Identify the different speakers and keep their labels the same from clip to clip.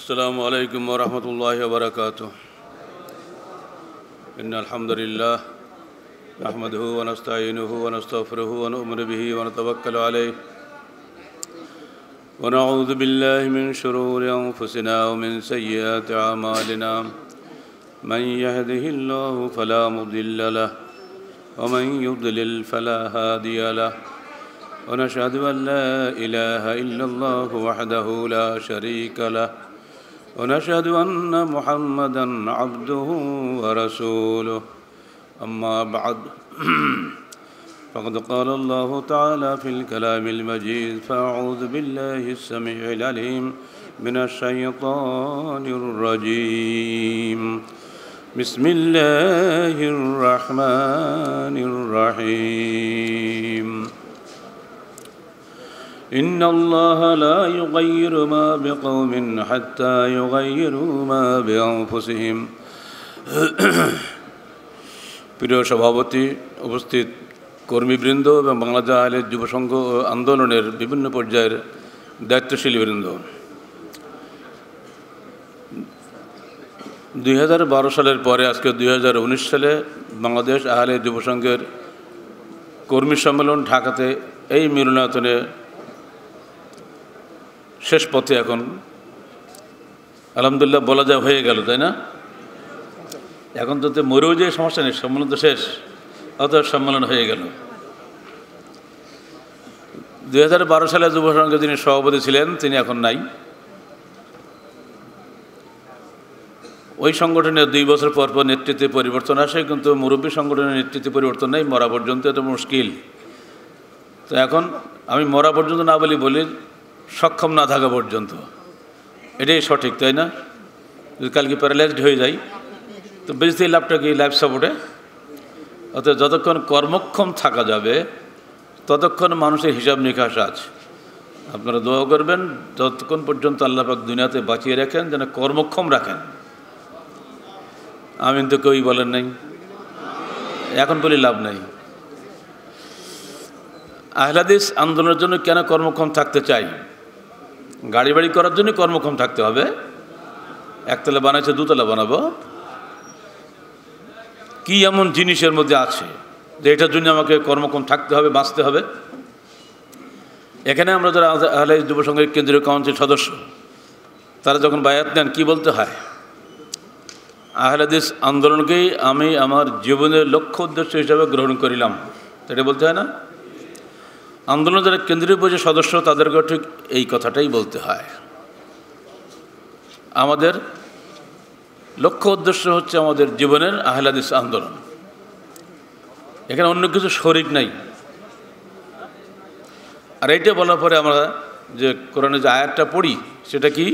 Speaker 1: السلام عليكم ورحمة الله وبركاته إن الحمد لله نحمده ونستعينه ونستغفره ونؤمن به ونتوكل عليه ونعوذ بالله من شرور أنفسنا ومن سيئات أعمالنا من يهده الله فلا مضل له ومن يضلل فلا هادي له ونشهد أن لا إله إلا الله وحده لا شريك له ونشهد أن محمدا عبده ورسوله أما بعد فقد قال الله تعالى في الكلام المجيد فأعوذ بالله السميع العليم من الشيطان الرجيم بسم الله الرحمن الرحيم إن الله لا يغير ما بقوم حتى يغيروا ما بأنفسهم প্রিয় সভাপতি উপস্থিত কর্মীবৃন্দ এবং বাংলাদেশ আহলের যুবসংঘ আন্দোলনের বিভিন্ন পর্যায়ের দায়িত্বশীল বৃন্দ দুই সালের পরে আজকে দুই সালে বাংলাদেশ আহলে যুবসংঘের কর্মী সম্মেলন ঢাকাতে এই মিলনায়তনে শেষ পথে এখন আলহামদুলিল্লাহ বলা যা হয়ে গেল তাই না এখন তো মরেও যে সমস্যা নেই সম্মেলন তো শেষ অত সম্মেলন হয়ে গেল দুই হাজার বারো সালে যুব সংঘে যিনি সভাপতি ছিলেন তিনি এখন নাই ওই সংগঠনের দুই বছর পর পর নেতৃত্বে পরিবর্তন আসে কিন্তু মুরব্বী সংগঠনের নেতৃত্বে পরিবর্তন নেই মরা পর্যন্ত এটা মুশকিল তো এখন আমি মরা পর্যন্ত না বলি বলি সক্ষম না থাকা পর্যন্ত এটাই সঠিক তাই না যদি কালকে প্যারালাইজড হয়ে যাই তো বেঁচতেই লাভটা কি লাইফ সাপোর্টে অর্থাৎ যতক্ষণ কর্মক্ষম থাকা যাবে ততক্ষণ মানুষের হিসাব নিকাশ আছে আপনারা দোয়া করবেন যতক্ষণ পর্যন্ত আল্লাপাক দুনিয়াতে বাঁচিয়ে রাখেন যেন কর্মক্ষম রাখেন আমিন তো কেউই বলেন নাই এখন বলি লাভ নাই আহলাদিস আন্দোলনের জন্য কেন কর্মক্ষম থাকতে চাই গাড়ি বাড়ি করার জন্য কর্মক্ষম থাকতে হবে একতলা বানাইছে দুতলা বানাবো কি এমন জিনিসের মধ্যে আছে যে এটার জন্য আমাকে কর্মক্ষম থাকতে হবে বাঁচতে হবে এখানে আমরা যারা আহলে যুব সংঘের কেন্দ্রীয় কাউন্সিল সদস্য তারা যখন বায়াত নেন কী বলতে হয় আহলাদিস আন্দোলনকেই আমি আমার জীবনের লক্ষ্য উদ্দেশ্য হিসাবে গ্রহণ করিলাম এটা বলতে হয় না আন্দোলন যারা কেন্দ্রীয় পর্যায়ের সদস্য তাদেরকেও ঠিক এই কথাটাই বলতে হয় আমাদের লক্ষ্য উদ্দেশ্য হচ্ছে আমাদের জীবনের আহলাদিস আন্দোলন এখানে অন্য কিছু শরিক নাই আর এইটা বলার পরে আমরা যে কোরআনে যে আয়াতটা পড়ি সেটা কি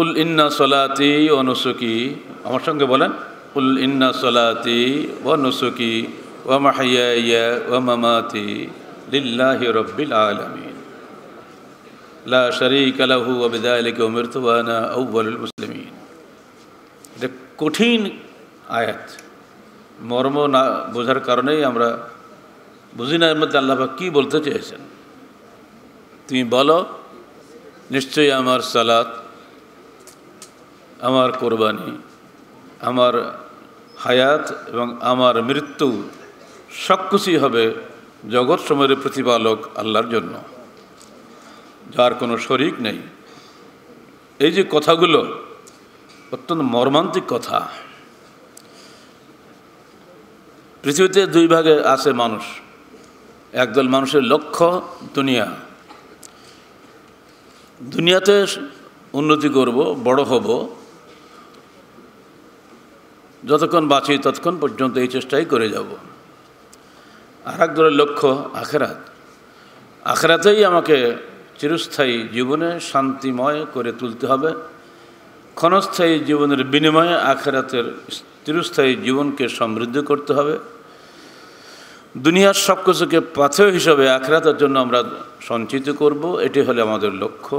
Speaker 1: উল ইন্না সলাতি অনুসুকি আমার সঙ্গে বলেন উল ইন্না সলাতি ও ومحياي ومماتي لله رب العالمين لا شريك له وبذلك أمرت وأنا أول المسلمين ده كوتين آيات مرمو نا বোঝার কারণেই امرا বুঝি না এর মধ্যে আল্লাহা কী বলতে চেয়েছেন তুমি বলো নিশ্চয়ই আমার সালাত আমার কোরবানি আমার হায়াত সবকিছুই হবে জগৎ সময়ের প্রতিপালক আল্লাহর জন্য যার কোনো শরিক নেই এই যে কথাগুলো অত্যন্ত মর্মান্তিক কথা পৃথিবীতে দুই ভাগে আছে মানুষ একদল মানুষের লক্ষ্য দুনিয়া দুনিয়াতে উন্নতি করব বড় হব যতক্ষণ বাঁচি ততক্ষণ পর্যন্ত এই চেষ্টাই করে যাব আর একজনের লক্ষ্য আখেরাত আখেরাতেই আমাকে চিরস্থায়ী জীবনে শান্তিময় করে তুলতে হবে ক্ষণস্থায়ী জীবনের বিনিময়ে আখেরাতের চিরস্থায়ী জীবনকে সমৃদ্ধ করতে হবে দুনিয়ার সব কিছুকে পাথেয় হিসাবে আখেরাতের জন্য আমরা সঞ্চিত করব এটি হলে আমাদের লক্ষ্য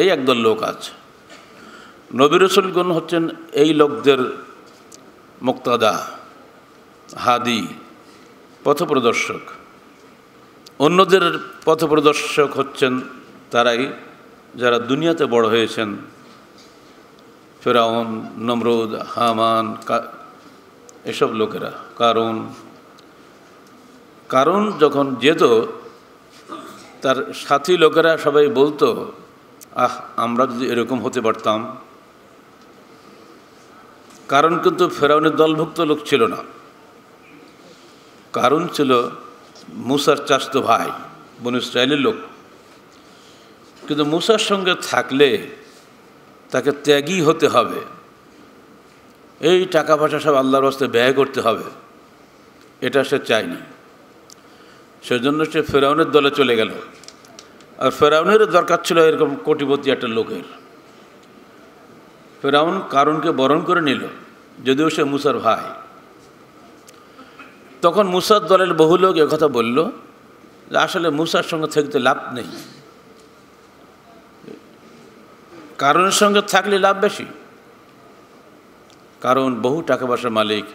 Speaker 1: এই একদল লোক আছে নবিরসুলগণ হচ্ছেন এই লোকদের মুক্তাদা হাদি পথপ্রদর্শক অন্যদের পথপ্রদর্শক হচ্ছেন তারাই যারা দুনিয়াতে বড় হয়েছেন ফেরাউন নমরুদ হামান এসব লোকেরা কারণ কারণ যখন যেত তার সাথী লোকেরা সবাই বলতো আহ আমরা যদি এরকম হতে পারতাম কারণ কিন্তু ফেরাউনের দলভুক্ত লোক ছিল না কারণ ছিল মুসার তো ভাই বন ইসরায়েলের লোক কিন্তু মুসার সঙ্গে থাকলে তাকে ত্যাগী হতে হবে এই টাকা পয়সা সব আল্লাহর হস্তে ব্যয় করতে হবে এটা সে চায়নি সেজন্য সে ফেরাউনের দলে চলে গেল আর ফেরাউনেরও দরকার ছিল এরকম কোটিপতি একটা লোকের ফেরাউন কারণকে বরণ করে নিল যদিও সে মুসার ভাই তখন মুসার দলের বহু লোক কথা বলল যে আসলে মুসার সঙ্গে থাকতে লাভ নেই কারণের সঙ্গে থাকলে লাভ বেশি কারণ বহু টাকা পয়সার মালিক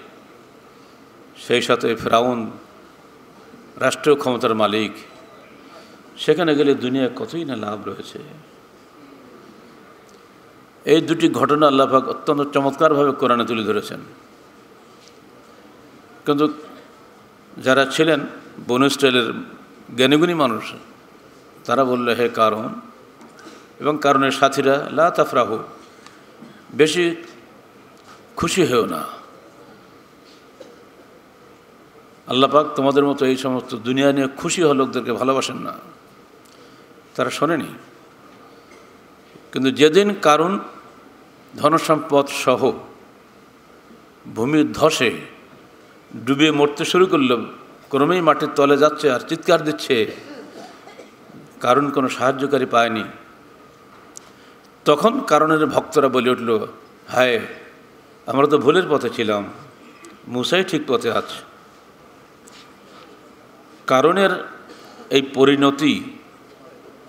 Speaker 1: সেই সাথে ফেরাউন রাষ্ট্রীয় ক্ষমতার মালিক সেখানে গেলে দুনিয়া কতই না লাভ রয়েছে এই দুটি ঘটনা আল্লাহাক অত্যন্ত চমৎকারভাবে কোরআনে তুলে ধরেছেন কিন্তু যারা ছিলেন বনস্টাইলের জ্ঞানীগুণী মানুষ তারা বললে হে কারণ এবং কারণের সাথীরা লা বেশি খুশি হেও না আল্লাপাক তোমাদের মতো এই সমস্ত দুনিয়া নিয়ে খুশি হওয়া লোকদেরকে ভালোবাসেন না তারা শোনেনি কিন্তু যেদিন কারণ ধনসম্পদ সহ ভূমির ধসে ডুবে মরতে শুরু করল ক্রমেই মাটির তলে যাচ্ছে আর চিৎকার দিচ্ছে কারণ কোনো সাহায্যকারী পায়নি তখন কারণের ভক্তরা বলে উঠল হায় আমরা তো ভুলের পথে ছিলাম মুসাই ঠিক পথে আছে কারণের এই পরিণতি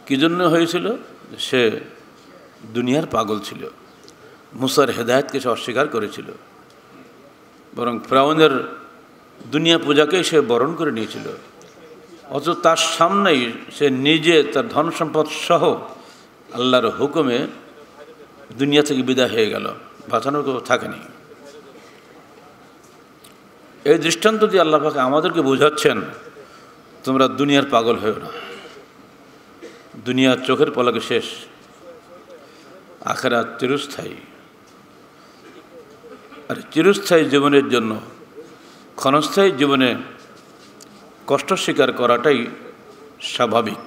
Speaker 1: কী জন্য হয়েছিল সে দুনিয়ার পাগল ছিল মুসার হেদায়তকে সে অস্বীকার করেছিল বরং ফ্রাউনের দুনিয়া পূজাকে সে বরণ করে নিয়েছিল অথচ তার সামনেই সে নিজে তার ধন সম্পদ সহ আল্লাহর হুকুমে দুনিয়া থেকে বিদায় হয়ে গেল বাঁচানোর কেউ থাকেনি এই দৃষ্টান্ত দিয়ে আল্লাহাকে আমাদেরকে বোঝাচ্ছেন তোমরা দুনিয়ার পাগল হয়েও না দুনিয়ার চোখের পলাকে শেষ আখেরা চিরস্থায়ী আর চিরস্থায়ী জীবনের জন্য ক্ষণস্থায়ী জীবনে কষ্ট স্বীকার করাটাই স্বাভাবিক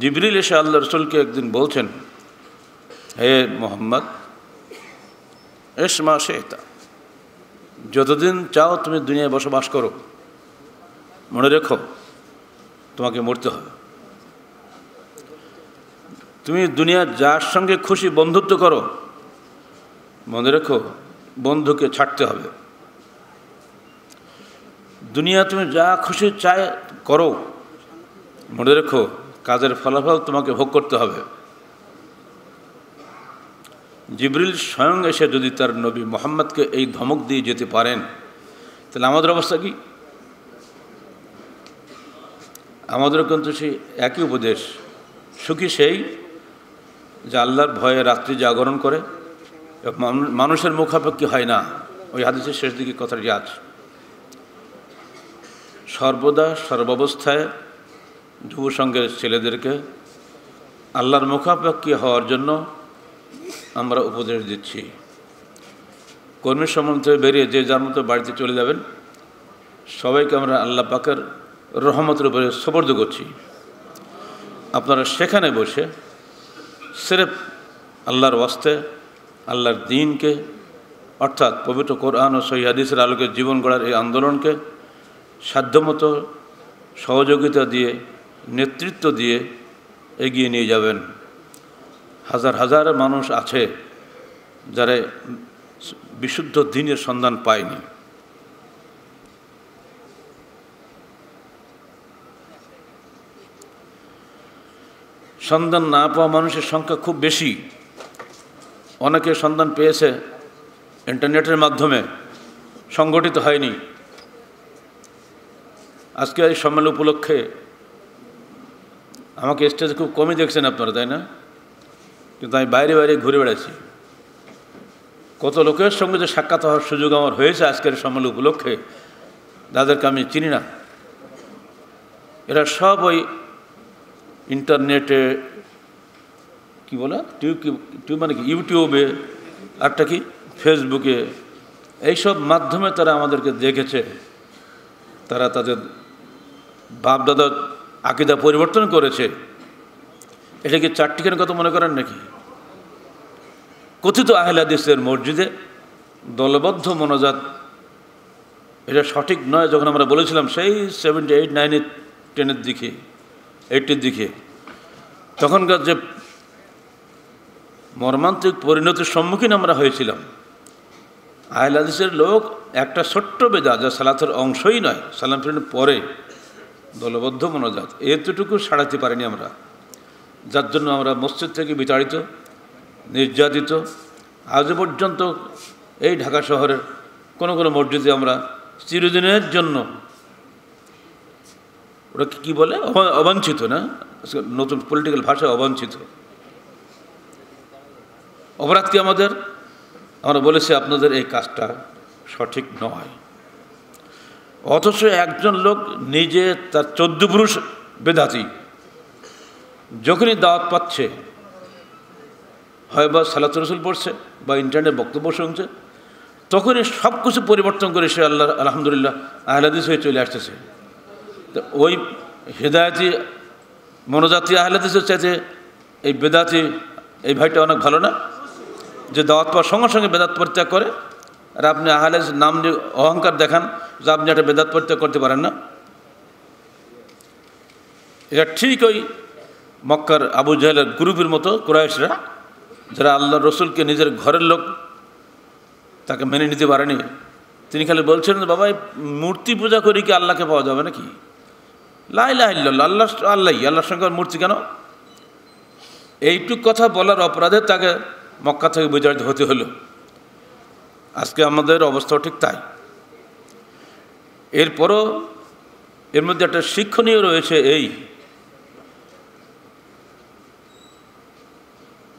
Speaker 1: জিবরিল এসে আল্লাহ রসুলকে একদিন বলছেন হে মোহাম্মদ এস মা শেতা যতদিন চাও তুমি দুনিয়ায় বসবাস করো মনে রেখো তোমাকে মরতে হবে তুমি দুনিয়ার যার সঙ্গে খুশি বন্ধুত্ব করো মনে রেখো বন্ধুকে ছাড়তে হবে দুনিয়া তুমি যা খুশি চায় করো মনে রেখো কাজের ফলাফল তোমাকে ভোগ করতে হবে জিবরিল স্বয়ং এসে যদি তার নবী মোহাম্মদকে এই ধমক দিয়ে যেতে পারেন তাহলে আমাদের অবস্থা কি আমাদের কিন্তু সেই একই উপদেশ সুখী সেই যে আল্লাহর ভয়ে রাত্রি জাগরণ করে মানুষের মুখাপেক্ষি হয় না ওই হাদিসের শেষ দিকে কথাটি আছে সর্বদা সর্বাবস্থায় যুব সংঘের ছেলেদেরকে আল্লাহর মুখাপেক্ষি হওয়ার জন্য আমরা উপদেশ দিচ্ছি কর্মী সম্বন্ধে বেরিয়ে যে যার মতো বাড়িতে চলে যাবেন সবাইকে আমরা আল্লাহ পাকের রহমতের উপরে সবর্দ করছি আপনারা সেখানে বসে সিরেফ আল্লাহর ওয়াস্তে আল্লাহর দিনকে অর্থাৎ পবিত্র কোরআন ও সৈয়াদিসের আলোকে জীবন গড়ার এই আন্দোলনকে সাধ্যমতো সহযোগিতা দিয়ে নেতৃত্ব দিয়ে এগিয়ে নিয়ে যাবেন হাজার হাজার মানুষ আছে যারা বিশুদ্ধ দিনের সন্ধান পায়নি সন্ধান না পাওয়া মানুষের সংখ্যা খুব বেশি অনেকে সন্ধান পেয়েছে ইন্টারনেটের মাধ্যমে সংগঠিত হয়নি আজকে এই সম্মেলন উপলক্ষে আমাকে স্টেজ খুব কমই দেখছেন আপনারা তাই না কিন্তু আমি বাইরে বাইরে ঘুরে বেড়াচ্ছি কত লোকের সঙ্গে যে সাক্ষাৎ হওয়ার সুযোগ আমার হয়েছে আজকের সম্মেলন উপলক্ষে তাদেরকে আমি চিনি না এরা সব ওই ইন্টারনেটে কি বলে টিউব টিউব মানে কি ইউটিউবে আরটা কি ফেসবুকে এইসব মাধ্যমে তারা আমাদেরকে দেখেছে তারা তাদের বাপদাদা আকিদা পরিবর্তন করেছে এটা কি চারটিখানের কথা মনে করেন নাকি কথিত আহলাদিসের মসজিদে দলবদ্ধ মনোজাত এটা সঠিক নয় যখন আমরা বলেছিলাম সেই সেভেন্টি এইট নাইন টেনের দিকে এইটির দিকে তখনকার যে মর্মান্তিক পরিণতির সম্মুখীন আমরা হয়েছিলাম আহলাদিসের লোক একটা ছোট্ট বেদা যা সালাতের অংশই নয় সালাম পরে দলবদ্ধ মনোজাত এতটুকু সাড়াতে পারিনি আমরা যার জন্য আমরা মসজিদ থেকে বিতাড়িত নির্যাতিত আজ পর্যন্ত এই ঢাকা শহরের কোনো কোনো মসজিদে আমরা চিরদিনের জন্য ওরা কি বলে অবাঞ্ছিত না নতুন পলিটিক্যাল ভাষা অবাঞ্ছিত অপরাধ কি আমাদের আমরা বলেছি আপনাদের এই কাজটা সঠিক নয় অথচ একজন লোক নিজে তার চোদ্দ পুরুষ বেদাতি যখনই দাওয়াত পাচ্ছে হয় বা সালাত রসুল পড়ছে বা ইন্টারনেট বক্তব্য শুনছে তখনই সব কিছু পরিবর্তন করে সে আল্লাহ আলহামদুলিল্লাহ আহলাদিস হয়ে চলে আসতেছে তো ওই হেদায়তি মনোজাতি হচ্ছে চাইতে এই বেদাতি এই ভাইটা অনেক ভালো না যে দাওয়াত পাওয়ার সঙ্গে সঙ্গে বেদাত পরিত্যাগ করে আর আপনি আহলে নাম নিয়ে অহংকার দেখান যে আপনি একটা বেদাত পরিত্যাগ করতে পারেন না এটা ঠিক ওই মক্কার আবু জাহেলের গ্রুপের মতো কুরাইশরা যারা আল্লাহ রসুলকে নিজের ঘরের লোক তাকে মেনে নিতে পারেনি তিনি খালি বলছিলেন বাবা এই মূর্তি পূজা করি কি আল্লাহকে পাওয়া যাবে নাকি লাই আল্লাহ আল্লাহ আল্লাহর সঙ্গে মূর্তি কেন এইটুক কথা বলার অপরাধে তাকে মক্কা থেকে বিজড়িত হতে হলো আজকে আমাদের অবস্থাও ঠিক তাই এরপরও এর মধ্যে একটা শিক্ষণীয় রয়েছে এই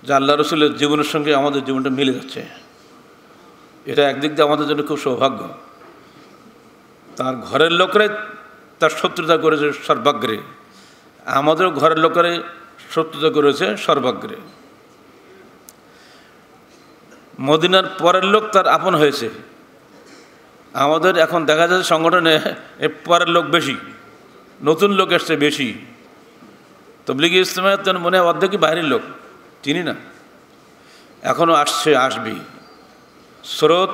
Speaker 1: যে আল্লাহ রসুলের জীবনের সঙ্গে আমাদের জীবনটা মিলে যাচ্ছে এটা একদিক দিয়ে আমাদের জন্য খুব সৌভাগ্য তার ঘরের লোকরাই তার শত্রুতা করেছে সর্বাগ্রে আমাদেরও ঘরের লোকেরাই শত্রুতা করেছে সর্বাগ্রে মদিনার পরের লোক তার আপন হয়েছে আমাদের এখন দেখা যাচ্ছে সংগঠনে পরের লোক বেশি নতুন লোক এসছে বেশি তবলিগি ইস্তমায় তেন মনে হয় অর্ধেকই বাইরের লোক চিনি না এখনও আসছে আসবি স্রোত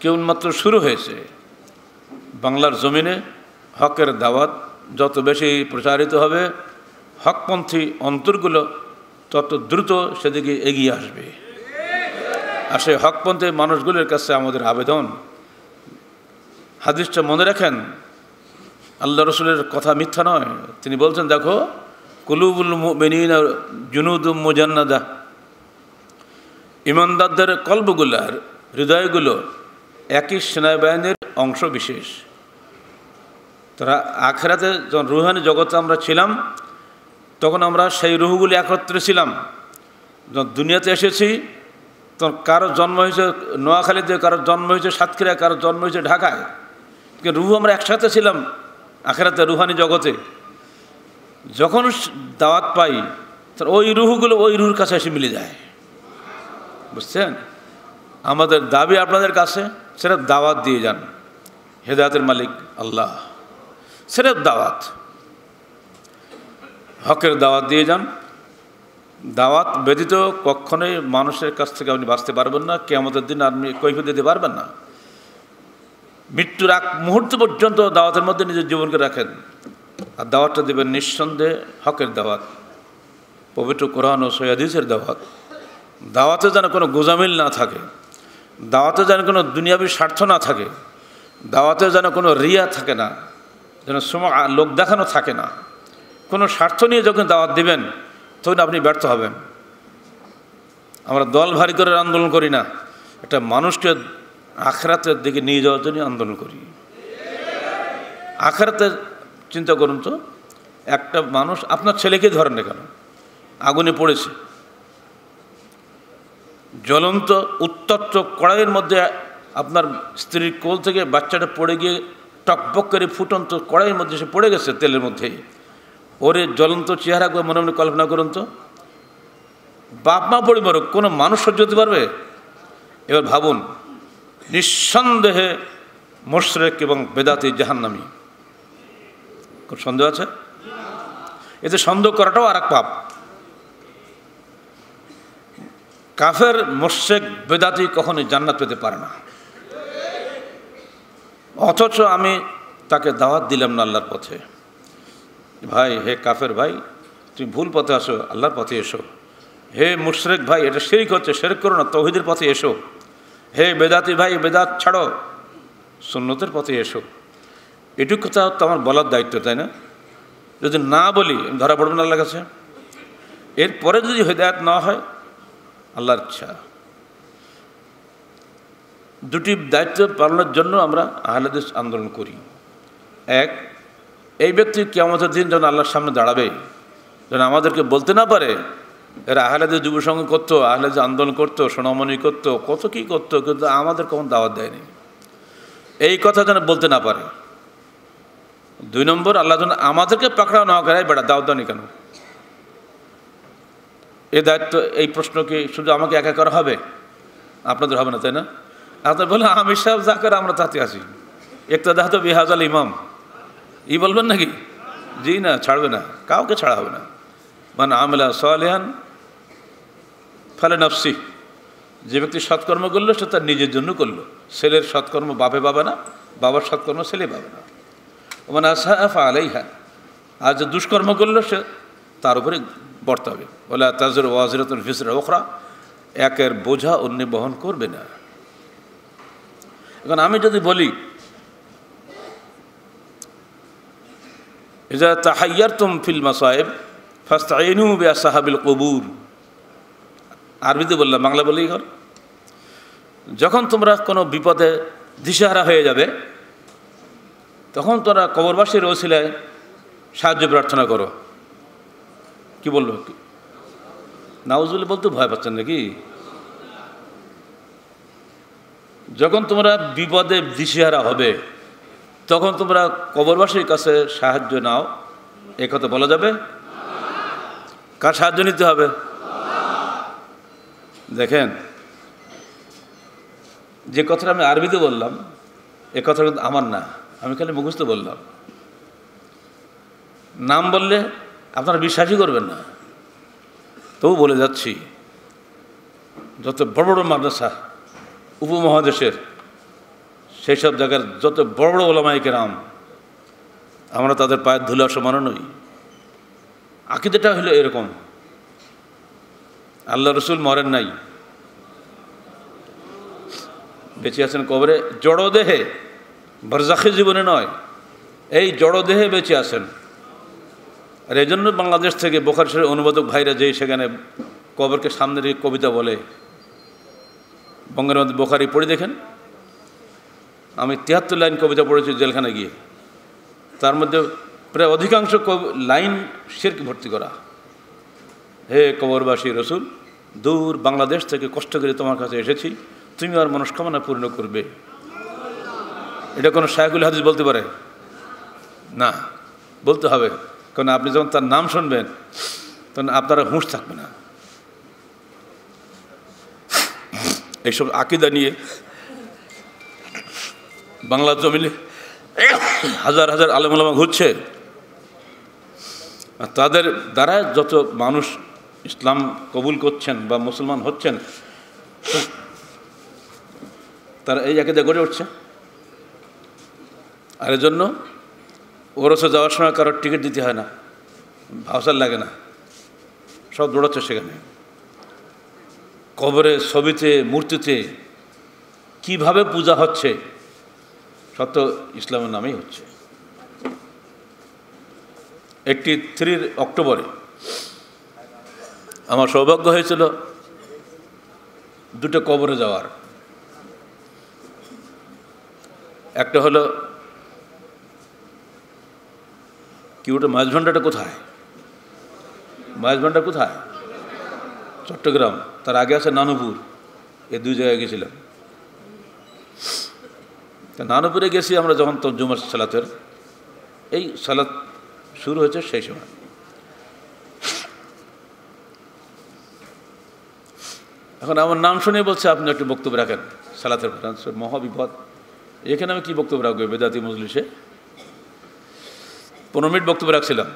Speaker 1: কেবলমাত্র শুরু হয়েছে বাংলার জমিনে হকের দাওয়াত যত বেশি প্রচারিত হবে হকপন্থী অন্তরগুলো তত দ্রুত সেদিকে এগিয়ে আসবে আর সেই হকপন্থী মানুষগুলির কাছে আমাদের আবেদন হাদিসটা মনে রাখেন আল্লাহ রসুলের কথা মিথ্যা নয় তিনি বলছেন দেখো কুলুবুল মেনিন জুনুদুম মোজান্নাদা ইমানদারদের কল্পগুলার হৃদয়গুলো একই সেনাবাহিনীর অংশ বিশেষ তারা আখেরাতে যখন রুহানি জগতে আমরা ছিলাম তখন আমরা সেই রুহগুলি একত্রে ছিলাম যখন দুনিয়াতে এসেছি তো কারো জন্ম হয়েছে নোয়াখালীতে কারো জন্ম হয়েছে সাতক্ষীরা কারো জন্ম হয়েছে ঢাকায় রুহু আমরা একসাথে ছিলাম আখেরাতে রুহানি জগতে যখন দাওয়াত পাই তার ওই রুহুগুলো ওই রুহুর কাছে এসে মিলে যায় বুঝছেন আমাদের দাবি আপনাদের কাছে সেটা দাওয়াত দিয়ে যান হেদায়তের মালিক আল্লাহ সেটা দাওয়াত হকের দাওয়াত দিয়ে যান দাওয়াত ব্যতীত কখনোই মানুষের কাছ থেকে আপনি বাঁচতে পারবেন না কেমতের দিন আপনি কৈফিয়ত দিতে পারবেন না মৃত্যুর এক মুহূর্ত পর্যন্ত দাওয়াতের মধ্যে নিজের জীবনকে রাখেন আর দাওয়াতটা দেবেন নিঃসন্দেহে হকের দাওয়াত পবিত্র কোরআন ও সৈয়াদিসের দাওয়াত দাওয়াতে যেন কোনো গোজামিল না থাকে দাওয়াতে যেন কোনো দুনিয়াবি স্বার্থ না থাকে দাওয়াতে যেন কোনো রিয়া থাকে না যেন সময় লোক দেখানো থাকে না কোনো স্বার্থ নিয়ে যখন দাওয়াত দেবেন তখন আপনি ব্যর্থ হবেন আমরা দল ভারী করে আন্দোলন করি না একটা মানুষকে আখরাতের দিকে নিয়ে যাওয়ার জন্য আন্দোলন করি আখরাতের চিন্তা করুন তো একটা মানুষ আপনার ছেলেকে ধরেন না কেন আগুনে পড়েছে জ্বলন্ত উত্তপ্ত কড়াইয়ের মধ্যে আপনার স্ত্রীর কোল থেকে বাচ্চাটা পড়ে গিয়ে টকবক করে ফুটন্ত কড়াইয়ের মধ্যে সে পড়ে গেছে তেলের মধ্যে ওরে জ্বলন্ত চেহারা মনে মনে কল্পনা করুন তো বাপ মা পড়ি মরুক কোনো মানুষ সহ্য হতে পারবে এবার ভাবুন নিঃসন্দেহে মোশরেক এবং বেদাতি জাহান্নামি খুব সন্দেহ আছে এতে সন্দেহ করাটাও আর এক পাপ কাফের মোশেক বেদাতি কখনোই জান্নাত পেতে পারে না অথচ আমি তাকে দাওয়াত দিলাম না আল্লাহর পথে ভাই হে কাফের ভাই তুমি ভুল পথে আসো আল্লাহর পথে এসো হে মুশরেক ভাই এটা শেরিক হচ্ছে শেরিক করো না তহিদের পথে এসো হে বেদাতি ভাই বেদাত ছাড়ো সুন্নতের পথে এসো এটুকু কথা তো আমার বলার দায়িত্ব তাই না যদি না বলি ধরা পড়বে না আল্লাহ কাছে এরপরে যদি হৃদায়ত না হয় আল্লাহর ইচ্ছা দুটি দায়িত্ব পালনের জন্য আমরা আহলাদেশ আন্দোলন করি এক এই ব্যক্তি কেমতের দিন যেন আল্লাহর সামনে দাঁড়াবে যেন আমাদেরকে বলতে না পারে এরা আহলাদে যুবসংঘ করতো আহলাদ আন্দোলন করতো সোনামণি করতো কত কী করতো কিন্তু আমাদের কখন দাওয়াত দেয়নি এই কথা যেন বলতে না পারে দুই নম্বর আল্লাহ যেন আমাদেরকে পাকড়াও না করে বেড়া দাওয়াত দেয়নি কেন এ দায়িত্ব এই প্রশ্ন কি শুধু আমাকে একা করা হবে আপনাদের হবে না তাই না আপনার আচ্ছা, বলে আমি সাহেব যা করে আমরা তাতে আছি একটা দাহ তো বিহাজ আল ইমাম ই বলবেন নাকি জি না ছাড়বে না কাউকে ছাড়া হবে না মানে আমলা সালেহান ফলে নফসি যে ব্যক্তি সৎকর্ম করলো সে তার নিজের জন্য করলো ছেলের সৎকর্ম বাপে পাবে না বাবার সৎকর্ম ছেলে পাবে না মানে আসাফা আলাইহা আর যে দুষ্কর্ম করলো সে তার উপরে হবে বলে তাজর ওয়াজরতুল ফিসরা ওখরা একের বোঝা অন্য বহন করবে না এখন আমি যদি বলি ইজা তাহাইয়ার তুম ফিল মাসাহেব ফার্স্ট আইনু বেয়া সাহাবিল কবুর আরবিতে বললাম বাংলা বলেই ঘর যখন তোমরা কোনো বিপদে দিশাহারা হয়ে যাবে তখন তোমরা কবরবাসীর ওসিলায় সাহায্য প্রার্থনা করো কি বললো নাউজুল বলতে ভয় পাচ্ছেন নাকি যখন তোমরা বিপদে দিশেহারা হবে তখন তোমরা কবরবাসীর কাছে সাহায্য নাও এ কথা বলা যাবে কার সাহায্য নিতে হবে দেখেন যে কথাটা আমি আরবিতে বললাম এ কথাটা কিন্তু আমার না আমি খালি মুখস্থ বললাম নাম বললে আপনারা বিশ্বাসই করবেন না তবু বলে যাচ্ছি যত বড় বড় মাদ্রাসা উপমহাদেশের সেই সব জায়গার যত বড় বড় ওলামাইকে রাম আমরা তাদের পায়ের ধুলে সমানো নই আকিদেটা হলো এরকম আল্লাহ রসুল মরেন নাই বেঁচে আছেন কবরে জড় দেহে জীবনে নয় এই জড় দেহে বেঁচে আছেন আর এই জন্য বাংলাদেশ থেকে বোখার অনুবাদক ভাইরা যেই সেখানে কবরকে সামনে রেখে কবিতা বলে বঙ্গের মধ্যে বোখারি পড়ে দেখেন আমি তিয়াত্তর লাইন কবিতা পড়েছি জেলখানে গিয়ে তার মধ্যে প্রায় অধিকাংশ লাইন শেরকে ভর্তি করা হে কবরবাসী রসুল দূর বাংলাদেশ থেকে কষ্ট করে তোমার কাছে এসেছি তুমি আর মনস্কামনা পূর্ণ করবে এটা কোনো শায়কুল হাদিস বলতে পারে না বলতে হবে কারণ আপনি যখন তার নাম শুনবেন তখন আপনারা হুঁশ থাকবে না এইসব আকিদা নিয়ে বাংলা জমি হাজার হাজার আলম আলম ঘুরছে আর তাদের দ্বারা যত মানুষ ইসলাম কবুল করছেন বা মুসলমান হচ্ছেন তারা এই একে গড়ে উঠছে আর এজন্য ওরসে যাওয়ার সময় কারোর টিকিট দিতে হয় না ভাষার লাগে না সব দৌড়াচ্ছে সেখানে কবরে ছবিতে মূর্তিতে কিভাবে পূজা হচ্ছে সত্য ইসলামের নামেই হচ্ছে একটি থ্রি অক্টোবরে আমার সৌভাগ্য হয়েছিল দুটো কবরে যাওয়ার একটা হলো কি ওটা মাঝভান্ডাটা কোথায় মাঝভান্ডা কোথায় চট্টগ্রাম তার আগে আছে নানুপুর এ দুই জায়গায় গেছিলাম নানুপুরে গেছি আমরা যখন তো জুমার সালাতের এই সালাত শুরু হয়েছে সেই সময় এখন আমার নাম শুনে বলছে আপনি একটু বক্তব্য রাখেন সালাতের মহাবিপদ এখানে আমি কী বক্তব্য রাখবো বেদাতি মজলিসে পনেরো মিনিট বক্তব্য রাখছিলাম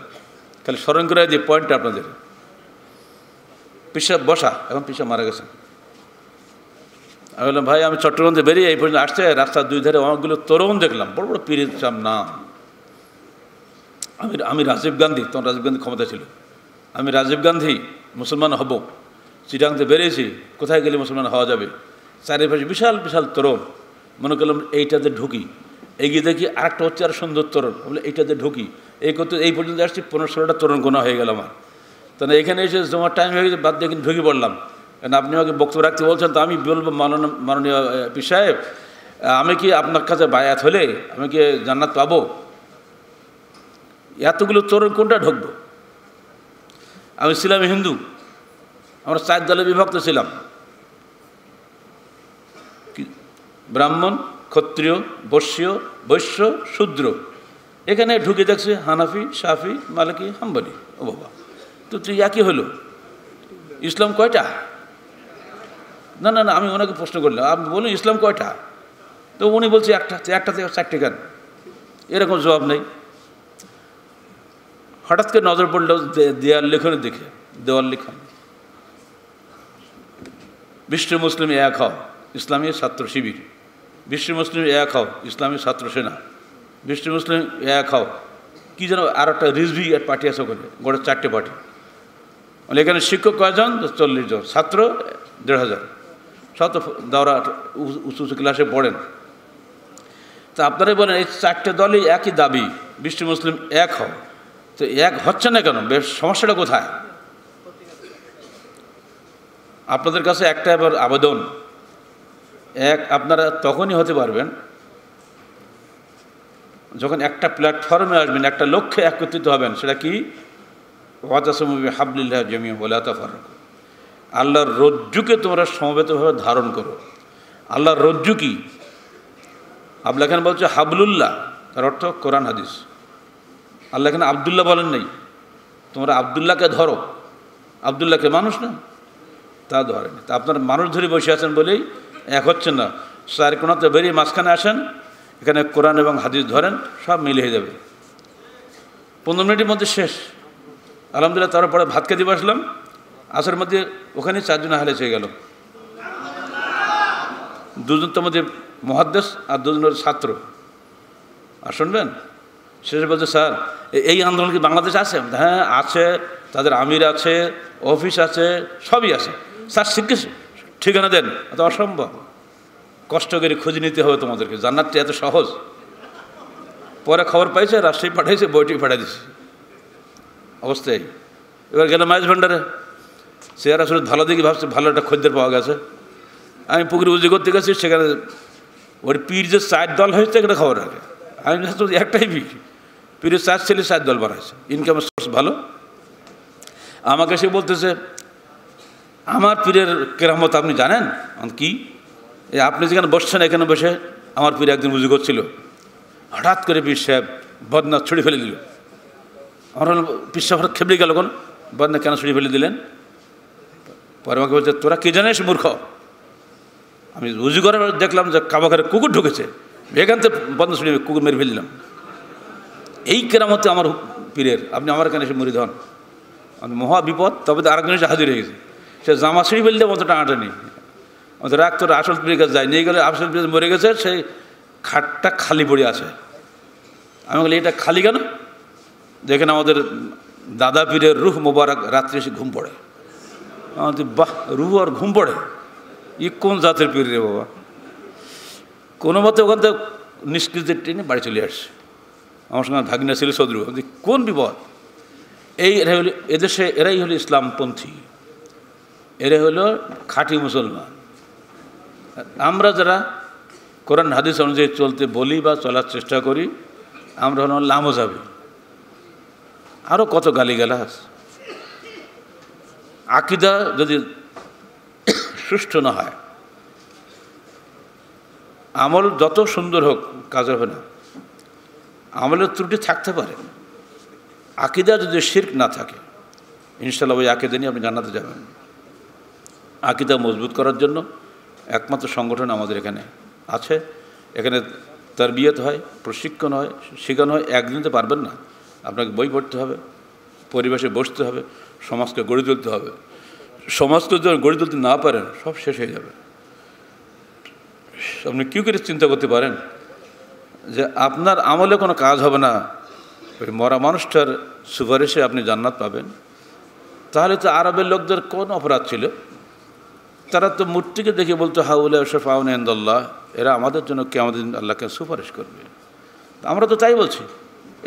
Speaker 1: খালি স্মরণ করে যে পয়েন্টটা আপনাদের পিসা বসা এখন পিসা মারা গেছেন আমি বললাম ভাই আমি চট্টগ্রাম থেকে বেরিয়ে এই পর্যন্ত আসছে রাস্তার দুই ধারে অনেকগুলো তরুণ দেখলাম বড় বড় পিরিয়েছিলাম চাম নাম আমি আমি রাজীব গান্ধী তখন রাজীব গান্ধী ক্ষমতা ছিল আমি রাজীব গান্ধী মুসলমান হব থেকে বেরিয়েছি কোথায় গেলে মুসলমান হওয়া যাবে চারিপাশে বিশাল বিশাল তরুণ মনে করলাম এইটাতে ঢুকি এগিয়ে দেখি আরেকটা হচ্ছে আর সুন্দর তরুণ বলে এইটাতে ঢুকি এই করতে এই পর্যন্ত আসছি পনেরো ষোলোটা তরুণ গোনা হয়ে গেল আমার তাহলে এখানে এসে তোমার টাইম হয়ে গেছে বাদ দিয়ে কিন্তু ঢুকে পড়লাম কারণ আপনি আমাকে বক্তব্য রাখতে বলছেন তো আমি বলবো মানন মাননীয় পি সাহেব আমি কি আপনার কাছে বায়াত হলে আমি কি জান্নাত পাবো এতগুলো তরুণ কোনটা ঢুকবো আমি ছিলাম হিন্দু আমরা চার দলে বিভক্ত ছিলাম ব্রাহ্মণ ক্ষত্রিয় বৈশ্য বৈশ্য শূদ্র এখানে ঢুকে দেখছে হানাফি সাফি মালিকি হাম্বালি ও বাবা তো তুই একই হলো ইসলাম কয়টা না না না আমি ওনাকে প্রশ্ন করলাম আপনি বলুন ইসলাম কয়টা তো উনি বলছে একটা একটা থেকে চারটে গান এরকম জবাব নেই হঠাৎ করে নজর পড়লো দেয়াল লেখনে দেখে দেওয়াল লেখন বিশ্ব মুসলিম এক হও ইসলামী ছাত্র শিবির বিশ্ব মুসলিম এক হও ইসলামী ছাত্র সেনা বিশ্ব মুসলিম এক হও কী যেন আর একটা রিজভি আর পার্টি আছে ওখানে গোটা চারটে পার্টি এখানে শিক্ষক কয়জন চল্লিশ জন ছাত্র দেড় হাজার সত দৌড়া উঁচু উঁচু ক্লাসে পড়েন তা আপনারাই বলেন এই চারটে দলই একই দাবি বৃষ্টি মুসলিম এক হয় তো এক হচ্ছে না কেন বেশ সমস্যাটা কোথায় আপনাদের কাছে একটা এবার আবেদন এক আপনারা তখনই হতে পারবেন যখন একটা প্ল্যাটফর্মে আসবেন একটা লক্ষ্যে একত্রিত হবেন সেটা কি ওয়াতাসমবি হাবলিল্লাহ জমি বলে তাফারক আল্লাহর রজ্জুকে তোমরা সমবেতভাবে ধারণ করো আল্লাহর রজ্জু কি আবুল্লা খান বলছে হাবলুল্লাহ তার অর্থ কোরআন হাদিস আল্লাহ খান আবদুল্লাহ বলেন নাই তোমরা আবদুল্লাহকে ধরো আবদুল্লাহকে মানুষ না তা ধরেন তা আপনার মানুষ ধরে বসে আছেন বলেই এক হচ্ছেন না স্যার কোনাতে বেরিয়ে মাঝখানে আসেন এখানে কোরআন এবং হাদিস ধরেন সব মিলিয়ে যাবে পনেরো মিনিটের মধ্যে শেষ আলহামদুলিল্লাহ তারপরে ভাত খেতে বসলাম আসার মধ্যে ওখানে চারজন হালেস হয়ে গেল দুজন তো মধ্যে মহাদ্দেশ আর দুজন ছাত্র আর শুনবেন শেষে বলছে স্যার এই আন্দোলন কি বাংলাদেশ আছে হ্যাঁ আছে তাদের আমির আছে অফিস আছে সবই আছে স্যার শিখেছে ঠিকানা দেন এত অসম্ভব কষ্ট করে খুঁজে নিতে হবে তোমাদেরকে জান্নাতটি এত সহজ পরে খবর পাইছে রাষ্ট্রে পাঠাইছে বইটি পাঠাই দিছে অবস্থায় এবার গেলাম মাইজ ভান্ডারে সেরা আসলে ভালো দেখি ভাবছে ভালো একটা খদ্দের পাওয়া গেছে আমি পুকুরে উজি করতে গেছি সেখানে ওর পীর যে চার দল হয়েছে একটা খবর রাখে আমি একটাই পীর পীরের চার ছেলে চার দল বানাইছে ইনকাম সোর্স ভালো আমাকে সে বলতেছে আমার পীরের কেরামত আপনি জানেন কি আপনি যেখানে বসছেন এখানে বসে আমার পীর একদিন উজু করছিল হঠাৎ করে পীর সাহেব বদনাথ ছুটি ফেলে দিল আমার পীর সাহেব খেপড়ে গেল কোন বদনাথ কেন ছুটি ফেলে দিলেন পরে আমাকে বলছে তোরা কে জানিস মূর্খ আমি রুজু করে দেখলাম যে কাবাঘরে কুকুর ঢুকেছে এখান থেকে বন্ধ শুনে কুকুর মেরে ফেললাম এই কেরামতে আমার পীরের আপনি আমার এখানে এসে মরিদ হন আমি মহা বিপদ তবে তো আরেকজন এসে হাজির হয়ে গেছে সে জামা সিঁড়ি ফেলতে অতটা আঁটে নেই অত রাগ তোর আসল পীরের কাছে যায় নিয়ে গেলে আসল পীর মরে গেছে সেই খাটটা খালি পড়ে আছে আমি বলি এটা খালি কেন যেখানে আমাদের দাদা পীরের রুহ মোবারক রাত্রে এসে ঘুম পড়ে আমাদের বাহ রু আর ঘুম পড়ে ই কোন জাতের পীর রে বাবা কোনো মতে ওখান থেকে নিষ্কৃতের ট্রেনে বাড়ি চলে আসছে আমার সঙ্গে ভাগিনা ছিল শত্রু কোন বিপদ এই এরাই হলো এদেশে এরাই হলো ইসলামপন্থী এরাই হলো খাঁটি মুসলমান আমরা যারা কোরআন হাদিস অনুযায়ী চলতে বলি বা চলার চেষ্টা করি আমরা হলাম লামো যাবে আরও কত আছে আকিদা যদি সুষ্ঠু না হয় আমল যত সুন্দর হোক কাজ হবে না আমলের ত্রুটি থাকতে পারে আকিদা যদি শির্ক না থাকে ইনশাল্লাহ ওই আকিদা নিয়ে আপনি জানাতে যাবেন আকিদা মজবুত করার জন্য একমাত্র সংগঠন আমাদের এখানে আছে এখানে বিয়েত হয় প্রশিক্ষণ হয় শেখানো হয় একদিন তো পারবেন না আপনাকে বই পড়তে হবে পরিবেশে বসতে হবে সমাজকে গড়ে তুলতে হবে সমাজকে যদি গড়ে তুলতে না পারেন সব শেষ হয়ে যাবে আপনি কী করে চিন্তা করতে পারেন যে আপনার আমলে কোনো কাজ হবে না ওই মরা মানুষটার সুপারিশে আপনি জান্নাত পাবেন তাহলে তো আরবের লোকদের কোন অপরাধ ছিল তারা তো মূর্তিকে দেখে বলতো হাউলে আউন এন্দল্লাহ এরা আমাদের জন্য কে আমাদের আল্লাহকে সুপারিশ করবে আমরা তো তাই বলছি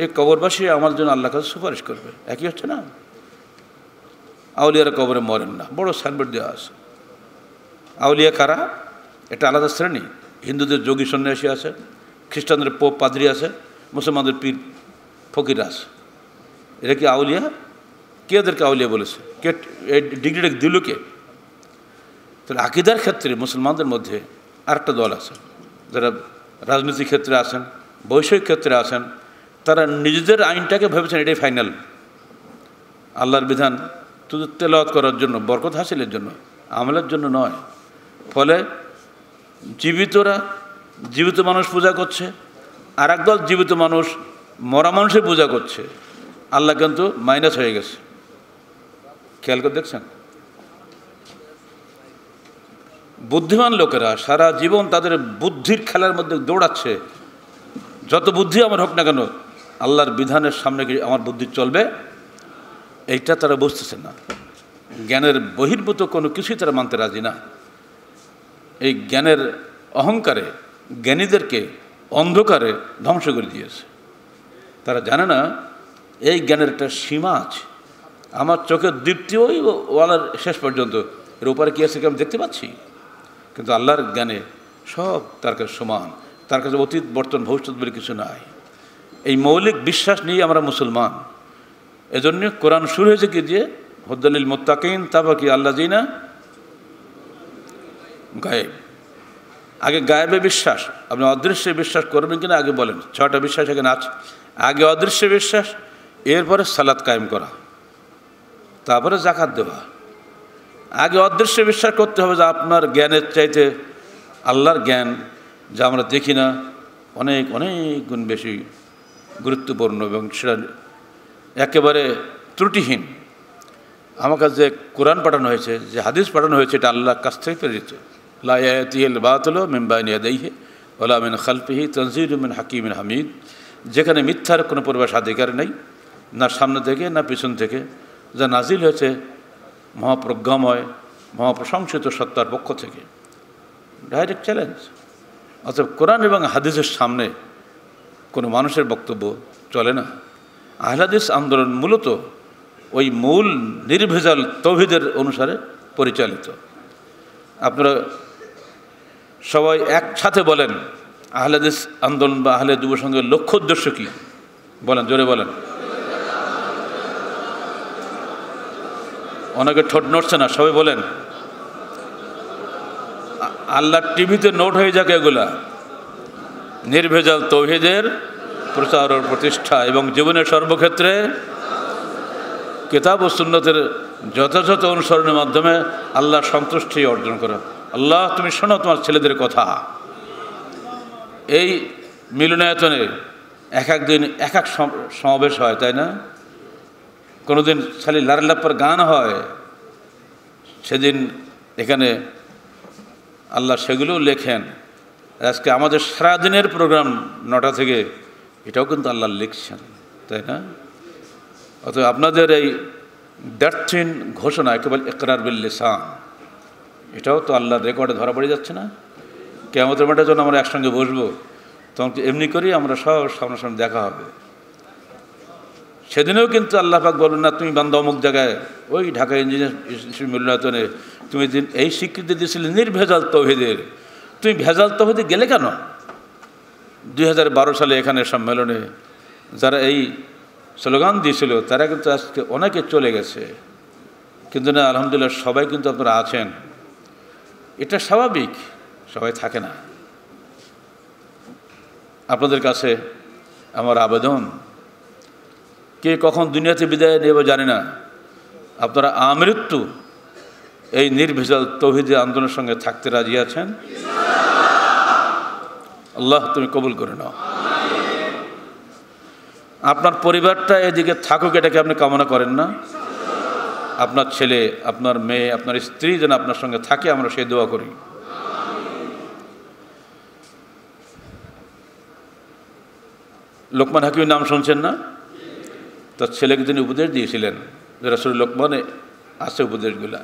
Speaker 1: এই কবরবাসী আমার জন্য আল্লাহকে সুপারিশ করবে একই হচ্ছে না আউলিয়ার কবরে মরেন না বড় সাইনবোর্ড দেওয়া আছে আউলিয়া কারা এটা আলাদা শ্রেণী হিন্দুদের যোগী সন্ন্যাসী আছে খ্রিস্টানদের পোপ পাদ্রি আছে মুসলমানদের পীর ফকির আছে এটা কি আউলিয়া কে এদেরকে আউলিয়া বলেছে কে এই ডিগ্রিটা দিল কে তাহলে আকিদার ক্ষেত্রে মুসলমানদের মধ্যে আরেকটা দল আছে যারা রাজনীতির ক্ষেত্রে আছেন বৈষয়িক ক্ষেত্রে আছেন তারা নিজেদের আইনটাকে ভেবেছেন এটাই ফাইনাল আল্লাহর বিধান শুধু তেলাওয়াত করার জন্য বরকত হাসিলের জন্য আমলের জন্য নয় ফলে জীবিতরা জীবিত মানুষ পূজা করছে আর একদল জীবিত মানুষ মরা মানুষের পূজা করছে আল্লাহ কিন্তু মাইনাস হয়ে গেছে খেয়াল করে দেখছেন বুদ্ধিমান লোকেরা সারা জীবন তাদের বুদ্ধির খেলার মধ্যে দৌড়াচ্ছে যত বুদ্ধি আমার হোক না কেন আল্লাহর বিধানের সামনে কি আমার বুদ্ধি চলবে এইটা তারা বুঝতেছে না জ্ঞানের বহির্ভূত কোনো কিছুই তারা মানতে রাজি না এই জ্ঞানের অহংকারে জ্ঞানীদেরকে অন্ধকারে ধ্বংস করে দিয়েছে তারা জানে না এই জ্ঞানের একটা সীমা আছে আমার চোখের দীপ্তি ওই ওয়ালার শেষ পর্যন্ত এর উপরে কী আছে কি আমি দেখতে পাচ্ছি কিন্তু আল্লাহর জ্ঞানে সব তার কাছে সমান তার কাছে অতীত বর্তমান ভবিষ্যৎ বলে কিছু নাই এই মৌলিক বিশ্বাস নিয়ে আমরা মুসলমান এজন্য কোরআন শুরু হয়েছে কি দিয়ে হদ্দালিল মোত্তাকিন তারপর কি আল্লাহ জিনা গায়েব আগে গায়েবে বিশ্বাস আপনি অদৃশ্যে বিশ্বাস করবেন কিনা আগে বলেন ছটা বিশ্বাস এখানে আছে আগে অদৃশ্যে বিশ্বাস এরপরে সালাদ কায়েম করা তারপরে জাকাত দেওয়া আগে অদৃশ্যে বিশ্বাস করতে হবে যে আপনার জ্ঞানের চাইতে আল্লাহর জ্ঞান যা আমরা দেখি না অনেক অনেক গুণ বেশি গুরুত্বপূর্ণ এবং সেটা একেবারে ত্রুটিহীন আমার কাছে যে কোরআন পাঠানো হয়েছে যে হাদিস পাঠানো হয়েছে এটা আল্লাহর কাছ থেকে প্রেরিত লায়াতিহল বাতল দেহে ওলা মিন খালপিহি তনজির উমিন হাকিমিন হামিদ যেখানে মিথ্যার কোনো অধিকার নেই না সামনে থেকে না পিছন থেকে যা নাজিল হয়েছে মহাপ্রজ্ঞাময় মহাপ্রশংসিত সত্তার পক্ষ থেকে ডাইরেক্ট চ্যালেঞ্জ অর্থাৎ কোরআন এবং হাদিসের সামনে কোনো মানুষের বক্তব্য চলে না আহলাদিস আন্দোলন মূলত ওই মূল নির্ভেজাল তভিদের অনুসারে পরিচালিত আপনারা সবাই একসাথে বলেন আহলাদিস আন্দোলন বা আহলে যুব সংঘের লক্ষ্য উদ্দেশ্য কী বলেন জোরে বলেন অনেকে ঠোঁট নড়ছে না সবাই বলেন আল্লাহ টিভিতে নোট হয়ে যাক এগুলা নির্ভেজাল তহিদের প্রচার ও প্রতিষ্ঠা এবং জীবনের সর্বক্ষেত্রে কেতাব ও সুন্নতের যথাযথ অনুসরণের মাধ্যমে আল্লাহ সন্তুষ্টি অর্জন করে আল্লাহ তুমি শোনো তোমার ছেলেদের কথা এই মিলনায়তনে এক এক দিন এক এক সমাবেশ হয় তাই না কোনো দিন খালি লারলাপ্পার গান হয় সেদিন এখানে আল্লাহ সেগুলোও লেখেন আজকে আমাদের সারাদিনের প্রোগ্রাম নটা থেকে এটাও কিন্তু আল্লাহ লিখছেন তাই না অথবা আপনাদের এই ডার্থিন ঘোষণা একেবারে একরার বিল্লিসান এটাও তো আল্লাহর রেকর্ডে ধরা পড়ে যাচ্ছে না কেমন মেটার জন্য আমরা একসঙ্গে বসবো তখন এমনি করেই আমরা সব সামনাসামনি দেখা হবে সেদিনেও কিন্তু আল্লাহ পাক বলুন না তুমি বান্ধব অমুক জায়গায় ওই ঢাকা ইঞ্জিনিয়ার মিলনায়তনে তুমি এই স্বীকৃতি দিয়েছিলে নির্ভেজাল তহিদের তুমি ভেজাল তহিদে গেলে কেন দুই সালে এখানে সম্মেলনে যারা এই স্লোগান দিয়েছিল তারা কিন্তু আজকে অনেকে চলে গেছে কিন্তু না আলহামদুলিল্লাহ সবাই কিন্তু আপনারা আছেন এটা স্বাভাবিক সবাই থাকে না আপনাদের কাছে আমার আবেদন কে কখন দুনিয়াতে বিদায় নেব জানি না আপনারা আমৃত্যু এই নির্ভেজাল তৌহিদে আন্দোলনের সঙ্গে থাকতে রাজি আছেন আল্লাহ তুমি কবুল করে নাও আপনার পরিবারটা এদিকে থাকুক এটাকে আপনি কামনা করেন না আপনার ছেলে আপনার মেয়ে আপনার স্ত্রী যেন আপনার সঙ্গে থাকে আমরা সেই দোয়া করি লোকমান হাকিমের নাম শুনছেন না তার ছেলেকে তিনি উপদেশ দিয়েছিলেন যে রাসুল লোকমানে আছে উপদেশগুলা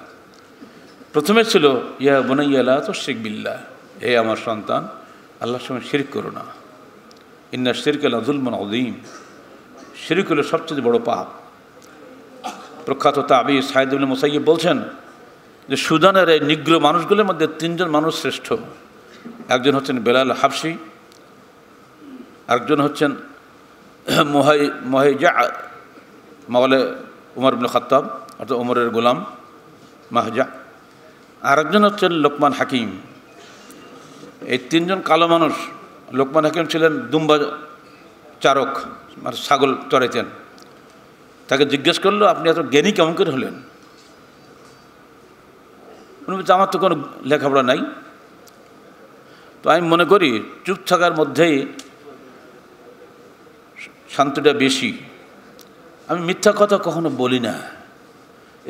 Speaker 1: প্রথমে ছিল ইয়া বনাইয়ালা তো শেখ বিল্লা হে আমার সন্তান আল্লাহর সঙ্গে শির করো না ইন্না শিরক আল্লাহ অদিম শিরিক হলো সবচেয়ে বড় পাপ প্রখ্যাত তাবি সাহেদুল মুসাইব বলছেন যে সুদানের এই নিগ্র মানুষগুলোর মধ্যে তিনজন মানুষ শ্রেষ্ঠ একজন হচ্ছেন বেলাল হাফসি একজন হচ্ছেন মোহাই মহেজা মাওয়ালে উমর বিন খাত্তাব অর্থাৎ উমরের গোলাম মাহজা আরেকজন হচ্ছেন লোকমান হাকিম এই তিনজন কালো মানুষ লোকমান হাকিম ছিলেন দুম্বা চারক মানে ছাগল চড়াইতেন তাকে জিজ্ঞেস করলো আপনি এত জ্ঞানী কেমন করে হলেন উনি বলছে আমার তো কোনো লেখাপড়া নাই তো আমি মনে করি চুপ থাকার মধ্যেই শান্তিটা বেশি আমি মিথ্যা কথা কখনো বলি না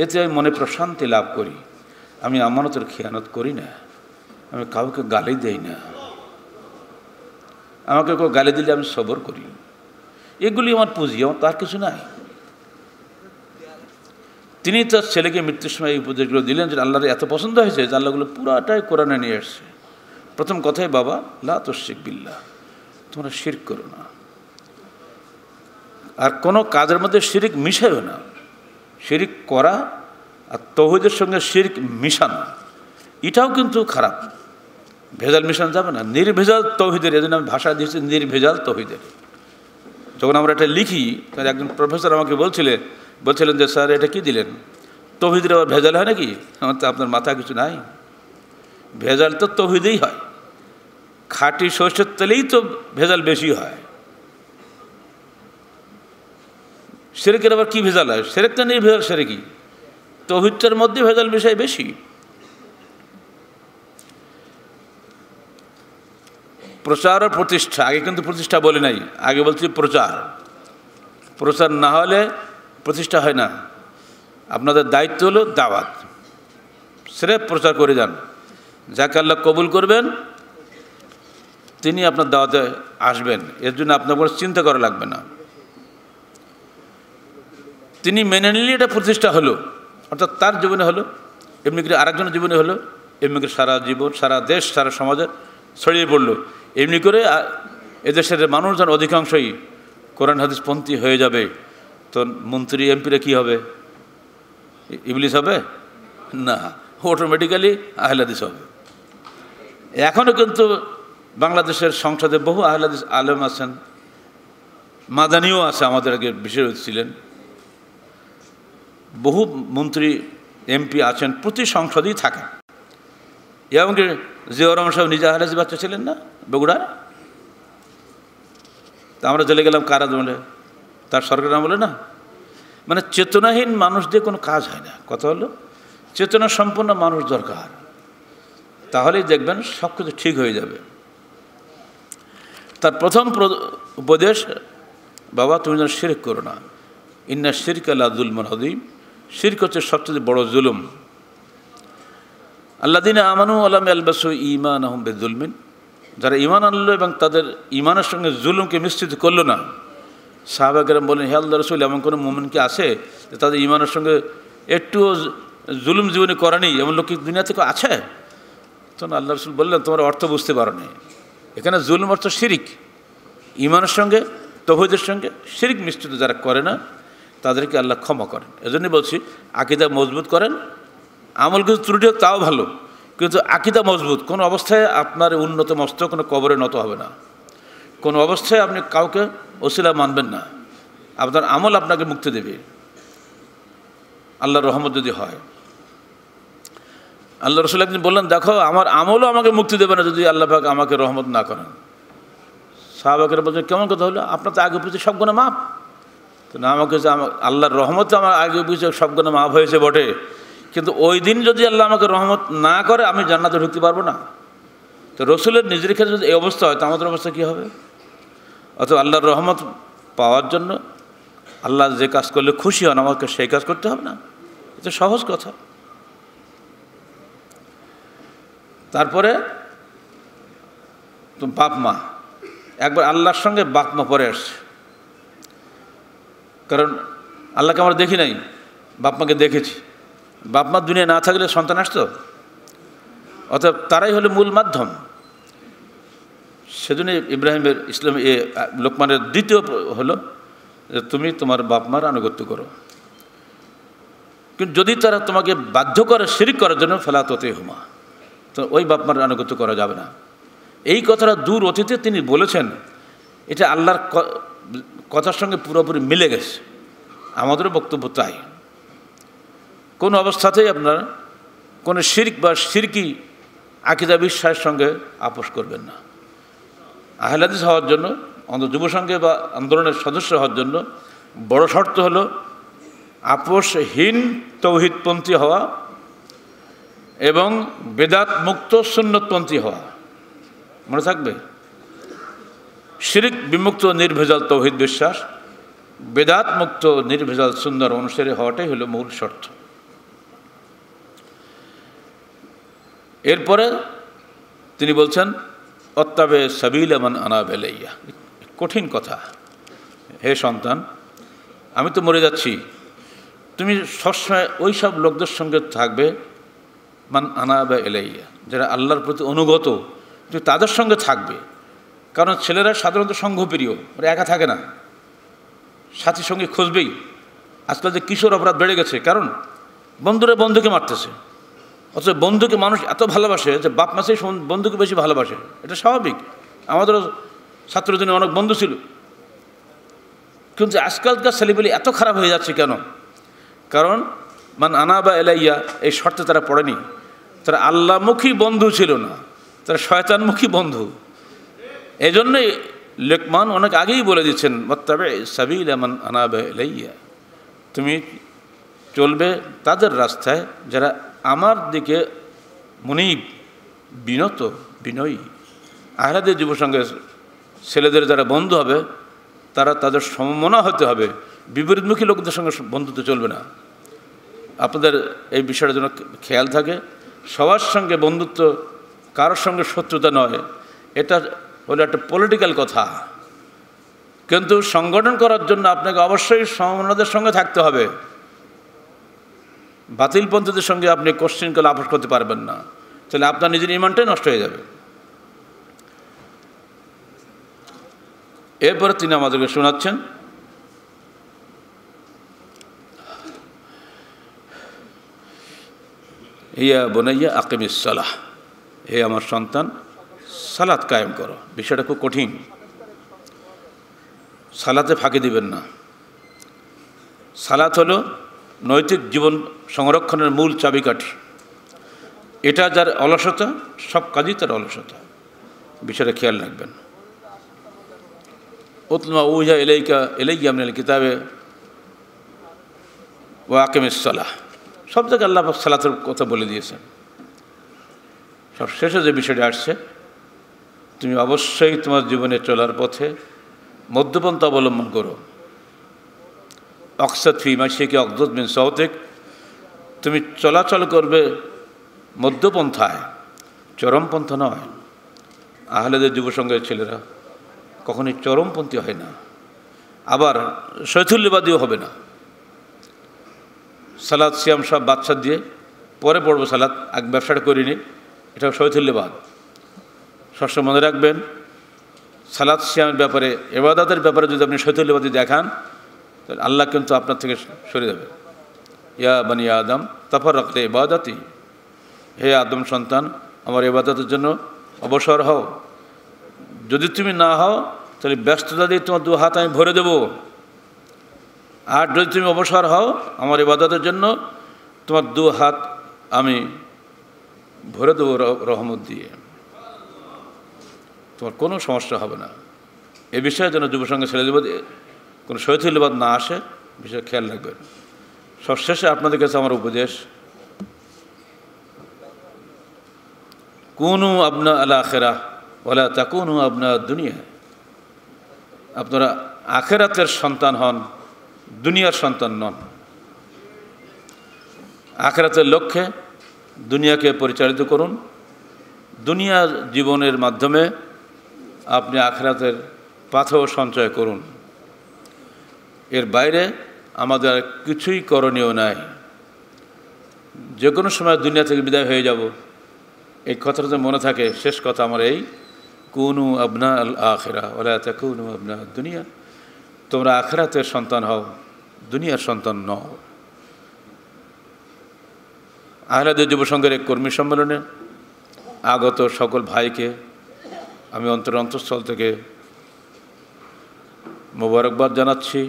Speaker 1: এতে আমি মনে প্রশান্তি লাভ করি আমি আমানতের খেয়ানত করি না আমি কাউকে গালি দেই না আমাকে কেউ গালি দিলে আমি সবর করি এগুলি আমার পুঁজি আমার তার কিছু নাই তিনি তার ছেলেকে মৃত্যুর সময় এই উপদেশগুলো দিলেন যে আল্লাহর এত পছন্দ হয়েছে যে আল্লাহগুলো পুরাটাই কোরআনে নিয়ে এসছে প্রথম কথাই বাবা লা তোশিক বিল্লা তোমরা শির করো না আর কোনো কাজের মধ্যে শিরিক মিশাইও না শিরিক করা আর তহিদের সঙ্গে শিরিক মিশানো এটাও কিন্তু খারাপ ভেজাল মিশানো যাবে না নির্ভেজাল তৌহিদের এজন্য আমি ভাষা দিয়েছি নির্ভেজাল তৌহিদের যখন আমরা এটা লিখি তখন একজন প্রফেসর আমাকে বলছিলেন বলছিলেন যে স্যার এটা কী দিলেন তৌহিদের আবার ভেজাল হয় নাকি আমার তো আপনার মাথা কিছু নাই ভেজাল তো তৌহিদেই হয় খাঁটি সর্ষের তেলেই তো ভেজাল বেশি হয় সেরেকের আবার কী ভেজাল হয় সেরেকটা নির্ভেজাল সেরেকি তৌহিদটার মধ্যে ভেজাল বিষয় বেশি প্রচার প্রতিষ্ঠা আগে কিন্তু প্রতিষ্ঠা বলে নাই আগে বলছি প্রচার প্রচার না হলে প্রতিষ্ঠা হয় না আপনাদের দায়িত্ব হলো দাওয়াত সেরে প্রচার করে যান যাকে আল্লাহ কবুল করবেন তিনি আপনার দাওয়াতে আসবেন এর জন্য আপনার কোনো চিন্তা করা লাগবে না তিনি মেনে নিলে এটা প্রতিষ্ঠা হলো অর্থাৎ তার জীবনে হলো এমনি করে আরেকজনের জীবনে হলো এমনি করে সারা জীবন সারা দেশ সারা সমাজের ছড়িয়ে পড়লো এমনি করে এদেশের মানুষ যেন অধিকাংশই কোরআন হাদিস পন্থী হয়ে যাবে তো মন্ত্রী এমপিরে কী হবে ইবলিশ হবে না অটোমেটিক্যালি আহলাদিস হবে এখনও কিন্তু বাংলাদেশের সংসদে বহু আহলাদিস আলেম আছেন মাদানিও আছে আমাদের আগে বিশেষ ছিলেন বহু মন্ত্রী এমপি আছেন প্রতি সংসদেই থাকেন এমনকি জিয়রম সাহেব নিজে হারেজি বাচ্চা ছিলেন না বগুড়ার তা আমরা জেলে গেলাম কারাজ বলে তার সরকার বলে না মানে চেতনাহীন মানুষ দিয়ে কোনো কাজ হয় না কথা হলো চেতনা সম্পন্ন মানুষ দরকার তাহলেই দেখবেন সব কিছু ঠিক হয়ে যাবে তার প্রথম উপদেশ বাবা তুমি যেন শিরক করো না ইন্না শিরক আদুল জুলমন হদিম শিরক হচ্ছে সবচেয়ে বড় জুলুম দিন আমানু আলাম আলবাসু ইমান আহমবে দুলমিন যারা ইমান আনলো এবং তাদের ইমানের সঙ্গে জুলুমকে মিশ্রিত করলো না সাহাবাগেরাম বলেন হে আল্লাহ রসুল এমন কোনো মোমেনকে কি আছে যে তাদের ইমানের সঙ্গে একটুও জুলুম জীবনে করেনি এমন লোক দুনিয়া থেকে আছে তখন আল্লাহ রসুল বললেন তোমার অর্থ বুঝতে পারো নি এখানে জুলুম অর্থ শিরিক ইমানের সঙ্গে তহিদের সঙ্গে শিরিক মিশ্রিত যারা করে না তাদেরকে আল্লাহ ক্ষমা করেন এজন্যই বলছি আকিদা মজবুত করেন আমল কিছু ত্রুটি তাও ভালো কিন্তু আকিদা মজবুত কোন অবস্থায় আপনার উন্নত মস্ত কোনো কবরে নত হবে না কোন অবস্থায় আপনি কাউকে ওসিলা মানবেন না আপনার আমল আপনাকে মুক্তি দেবে আল্লাহর রহমত যদি হয় আল্লাহ রসুল একদিন বললেন দেখো আমার আমলও আমাকে মুক্তি দেবে না যদি আল্লাহ পাক আমাকে রহমত না করেন সাহাবাকের বলছেন কেমন কথা হলো আপনার তো আগে পিছিয়ে সব গুণা মাপ তো না আমাকে আল্লাহর রহমত আমার আগে পিছিয়ে সব মাপ হয়েছে বটে কিন্তু ওই দিন যদি আল্লাহ আমাকে রহমত না করে আমি জান্নাতে ঢুকতে পারবো না তো রসুলের নিজের ক্ষেত্রে যদি এই অবস্থা হয় তো আমাদের অবস্থা কী হবে অথবা আল্লাহর রহমত পাওয়ার জন্য আল্লাহ যে কাজ করলে খুশি হন আমাকে সেই কাজ করতে হবে না এটা সহজ কথা তারপরে তো বাপ মা একবার আল্লাহর সঙ্গে বাপ মা পরে আসছে কারণ আল্লাহকে আমরা দেখি নাই বাপ মাকে দেখেছি বাপ মা দুনিয়া না থাকলে সন্তান আসতো অর্থাৎ তারাই হলো মূল মাধ্যম সেজন্য ইব্রাহিমের ইসলাম এ লোকমানের দ্বিতীয় হলো যে তুমি তোমার বাপ মার আনুগত্য করো কিন্তু যদি তারা তোমাকে বাধ্য করে শিরিক করার জন্য ফেলা তোতে হুমা তো ওই বাপ মার আনুগত্য করা যাবে না এই কথাটা দূর অতীতে তিনি বলেছেন এটা আল্লাহর কথার সঙ্গে পুরোপুরি মিলে গেছে আমাদেরও বক্তব্য তাই কোনো অবস্থাতেই আপনারা কোনো শির্ক বা সিরকি আকিদা বিশ্বাসের সঙ্গে আপোষ করবেন না আহলাদিস হওয়ার জন্য অন্ধ যুব সঙ্গে বা আন্দোলনের সদস্য হওয়ার জন্য বড় শর্ত হলো আপোষহীন তৌহিদপন্থী হওয়া এবং বেদাত মুক্ত সুন্নতপন্থী হওয়া মনে থাকবে শিরিক বিমুক্ত নির্ভেজাল তৌহিদ বিশ্বাস বেদাত মুক্ত নির্ভেজাল সুন্দর অনুসারী হওয়াটাই হলো মূল শর্ত এরপরে তিনি বলছেন অত্তাবে সাবিল এমন আনাবেলাইয়া কঠিন কথা হে সন্তান আমি তো মরে যাচ্ছি তুমি সবসময় ওই সব লোকদের সঙ্গে থাকবে মান আনাবে এলাইয়া যারা আল্লাহর প্রতি অনুগত তুমি তাদের সঙ্গে থাকবে কারণ ছেলেরা সাধারণত সংঘপ্রিয় ওরা একা থাকে না সাথী সঙ্গে খুঁজবেই আজকাল যে কিশোর অপরাধ বেড়ে গেছে কারণ বন্ধুরা বন্ধুকে মারতেছে অথচ বন্ধুকে মানুষ এত ভালোবাসে যে বাপ মাসে বন্ধুকে বেশি ভালোবাসে এটা স্বাভাবিক আমাদেরও ছাত্রজনে অনেক বন্ধু ছিল কিন্তু আজকালকার ছেলেপেলে এত খারাপ হয়ে যাচ্ছে কেন কারণ মান আনা বা এলাইয়া এই শর্তে তারা পড়েনি তারা আল্লাহমুখী বন্ধু ছিল না তারা শয়তানমুখী বন্ধু এই জন্যই লেকমান অনেক আগেই বলে দিচ্ছেন মত্তাবে সাবিল এমন আনা বা এলাইয়া তুমি চলবে তাদের রাস্তায় যারা আমার দিকে বিনত বিনয়ী আহলাদের সঙ্গে ছেলেদের যারা বন্ধু হবে তারা তাদের সমমনা হতে হবে বিপরীতমুখী লোকদের সঙ্গে বন্ধুত্ব চলবে না আপনাদের এই বিষয়টা যেন খেয়াল থাকে সবার সঙ্গে বন্ধুত্ব কারোর সঙ্গে শত্রুতা নয় এটা হলো একটা পলিটিক্যাল কথা কিন্তু সংগঠন করার জন্য আপনাকে অবশ্যই সমনাদের সঙ্গে থাকতে হবে বাতিল পন্থীদের সঙ্গে আপনি কোশ্চেন করলে আপোষ করতে পারবেন না তাহলে আপনার নিজের ইমানটাই নষ্ট হয়ে যাবে এরপরে তিনি আমাদেরকে শোনাচ্ছেন ইয়া বোনাইয়া আকিম সালাহ হে আমার সন্তান সালাত কায়েম করো বিষয়টা খুব কঠিন সালাতে ফাঁকি দিবেন না সালাত হলো নৈতিক জীবন সংরক্ষণের মূল চাবিকাঠি এটা যার অলসতা সব কাজই তার অলসতা বিষয়টা খেয়াল রাখবেন ওতলমা উজা এলাইকা এলাইয়া আপনার কিতাবে ওয়াকিমিসালাহ সব জায়গায় আল্লাহ সালাতের কথা বলে দিয়েছেন সব শেষে যে বিষয়টা আসছে তুমি অবশ্যই তোমার জীবনে চলার পথে মধ্যপন্থা অবলম্বন করো অকসদ ফি শেখে অকদত বিন সৌতেক তুমি চলাচল করবে মধ্যপন্থায় চরমপন্থা নয় আহলেদের যুবসংঘের ছেলেরা কখনই চরমপন্থী হয় না আবার শৈথুল্যবাদীও হবে না সালাদ সিয়াম সব বাচ্চা দিয়ে পরে পড়বো সালাদ এক ব্যবসাটা করিনি এটা শৈথুল্যবাদ সবসময় মনে রাখবেন সালাদ সিয়ামের ব্যাপারে এবাদাতের ব্যাপারে যদি আপনি শৈথুল্যবাদী দেখান আল্লাহ কিন্তু আপনার থেকে সরে যাবে ইয়া বানি আদম তাফর রাখতে এবাদাতি হে আদম সন্তান আমার এবাদাতের জন্য অবসর হও যদি তুমি না হও তাহলে ব্যস্ততা দিয়ে তোমার দু হাত আমি ভরে দেব আর যদি তুমি অবসর হও আমার এবাদতের জন্য তোমার দু হাত আমি ভরে দেবো রহমত দিয়ে তোমার কোনো সমস্যা হবে না এ বিষয়ে যেন যুবসংঘ ছেলে যুবতী কোনো শৈথিল্যবাদ না আসে বিষয়ে খেয়াল রাখবেন সবশেষে আপনাদের কাছে আমার উপদেশ কোনো আপনার আলা আখেরা বলে তা কোনো আপনার দুনিয়া আপনারা আখেরাতের সন্তান হন দুনিয়ার সন্তান নন আখেরাতের লক্ষ্যে দুনিয়াকে পরিচালিত করুন দুনিয়ার জীবনের মাধ্যমে আপনি আখেরাতের পাথর সঞ্চয় করুন এর বাইরে আমাদের কিছুই করণীয় নাই যে কোনো সময় দুনিয়া থেকে বিদায় হয়ে যাব এই কথাটা যে মনে থাকে শেষ কথা আমার এই কুনু আবনা আল আখেরা ওলা তা কুনু আবনা দুনিয়া তোমরা আখেরাতের সন্তান হও দুনিয়ার সন্তান হও আহলাদের যুবসংঘের এক কর্মী সম্মেলনে আগত সকল ভাইকে আমি অন্তর অন্তঃস্থল থেকে মোবারকবাদ জানাচ্ছি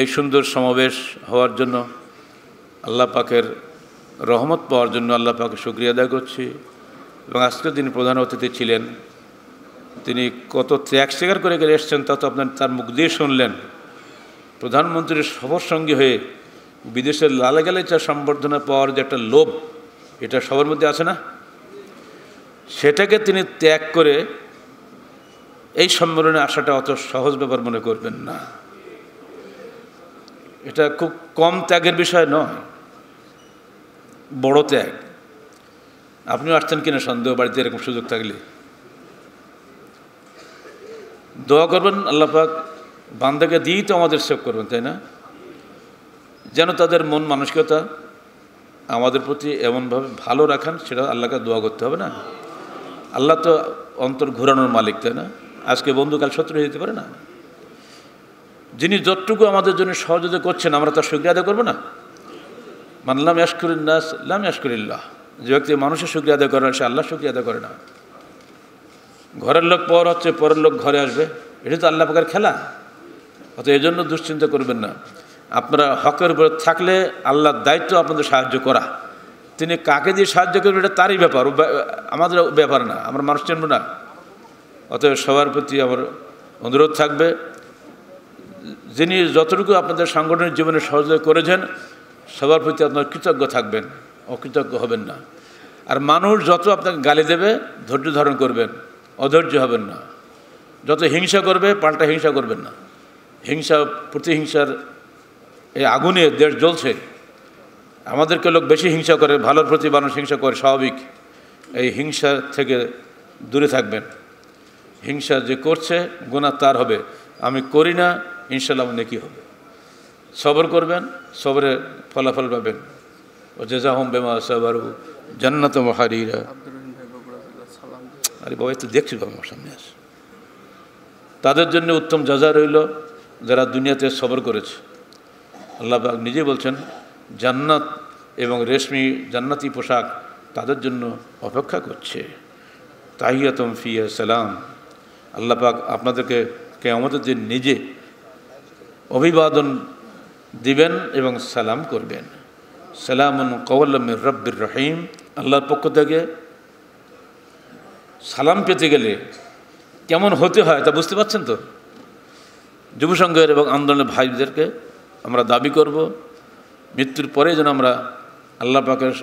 Speaker 1: এই সুন্দর সমাবেশ হওয়ার জন্য আল্লাহ পাকের রহমত পাওয়ার জন্য আল্লাহ পাকে শুক্রিয়া আদায় করছি এবং আজকের দিন প্রধান অতিথি ছিলেন তিনি কত ত্যাগ স্বীকার করে গেলে এসছেন তা তো আপনার তার মুখ দিয়ে শুনলেন প্রধানমন্ত্রীর সবর সঙ্গে হয়ে বিদেশের লালে গেলে যা সম্বর্ধনা পাওয়ার যে একটা লোভ এটা সবার মধ্যে আছে না সেটাকে তিনি ত্যাগ করে এই সম্মেলনে আসাটা অত সহজ ব্যাপার মনে করবেন না এটা খুব কম ত্যাগের বিষয় নয় বড় ত্যাগ আপনিও আসছেন কিনা সন্দেহ বাড়িতে এরকম সুযোগ থাকলে দোয়া করবেন আল্লাপাক বান্দাকে দিয়েই তো আমাদের সেভ করবেন তাই না যেন তাদের মন মানসিকতা আমাদের প্রতি এমনভাবে ভালো রাখান সেটা আল্লাহকে দোয়া করতে হবে না আল্লাহ তো অন্তর ঘোরানোর মালিক তাই না আজকে বন্ধু কাল শত্রু হয়ে যেতে পারে না যিনি যতটুকু আমাদের জন্য সহযোগিতা করছেন আমরা তার সুক্রিয় আদায় করবো না মানলাম ইয়াসকুরিল্লাস লাম ইয়াসকুরিল্লাহ যে ব্যক্তি মানুষের সুক্রিয় আদায় করে না সে আল্লাহ সুক্রিয় আদায় করে না ঘরের লোক পর হচ্ছে পরের লোক ঘরে আসবে এটা তো আল্লাহ পাকার খেলা অত এই জন্য দুশ্চিন্তা করবেন না আপনারা হকের উপরে থাকলে আল্লাহর দায়িত্ব আপনাদের সাহায্য করা তিনি কাকে দিয়ে সাহায্য করবেন এটা তারই ব্যাপার আমাদের ব্যাপার না আমরা মানুষ চিনব না অতএব সবার প্রতি আমার অনুরোধ থাকবে যিনি যতটুকু আপনাদের সাংগঠনিক জীবনে সহযোগিতা করেছেন সবার প্রতি আপনার কৃতজ্ঞ থাকবেন অকৃতজ্ঞ হবেন না আর মানুষ যত আপনাকে গালি দেবে ধৈর্য ধারণ করবেন অধৈর্য হবেন না যত হিংসা করবে পাল্টা হিংসা করবেন না হিংসা প্রতিহিংসার এই আগুনে দেশ জ্বলছে আমাদেরকে লোক বেশি হিংসা করে ভালোর প্রতি মানুষ হিংসা করে স্বাভাবিক এই হিংসা থেকে দূরে থাকবেন হিংসা যে করছে গুণা তার হবে আমি করি না ইনশাল্লাহ নেকি হবে সবর করবেন সবরে ফলাফল পাবেন ও হোম বেমা সবার জান্নাত মহারিরা আরে বাবা তো দেখছি বাবা আমার সামনে আস তাদের জন্য উত্তম যাজা রইল যারা দুনিয়াতে সবর করেছে আল্লাহ নিজে বলছেন জান্নাত এবং রেশমি জান্নাতি পোশাক তাদের জন্য অপেক্ষা করছে তাহিয়াতম ফিয়া সালাম আল্লাহ পাক আপনাদেরকে আমাদের দিন নিজে অভিবাদন দিবেন এবং সালাম করবেন সালাম কৌল্লমির রব্বির রহিম আল্লাহর পক্ষ থেকে সালাম পেতে গেলে কেমন হতে হয় তা বুঝতে পারছেন তো যুবসংঘের এবং আন্দোলনের ভাইদেরকে আমরা দাবি করব মৃত্যুর পরে যেন আমরা আল্লাহ পাকের